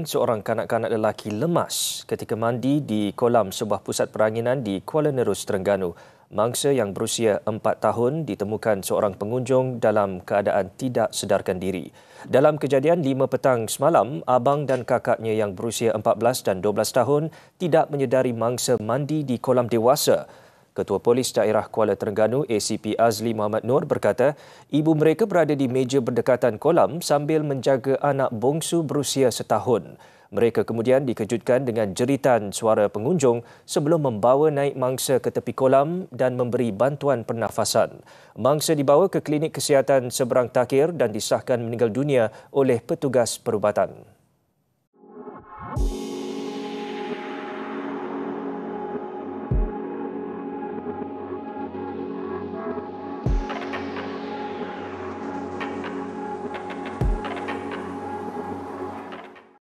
seorang kanak-kanak lelaki lemas ketika mandi di kolam sebuah pusat peranginan di Kuala Nerus, Terengganu. Mangsa yang berusia 4 tahun ditemukan seorang pengunjung dalam keadaan tidak sedarkan diri. Dalam kejadian 5 petang semalam, abang dan kakaknya yang berusia 14 dan 12 tahun tidak menyedari mangsa mandi di kolam dewasa. Ketua Polis Daerah Kuala Terengganu ACP Azli Muhammad Nur berkata, ibu mereka berada di meja berdekatan kolam sambil menjaga anak bongsu berusia setahun. Mereka kemudian dikejutkan dengan jeritan suara pengunjung sebelum membawa naik mangsa ke tepi kolam dan memberi bantuan pernafasan. Mangsa dibawa ke klinik kesihatan seberang takir dan disahkan meninggal dunia oleh petugas perubatan.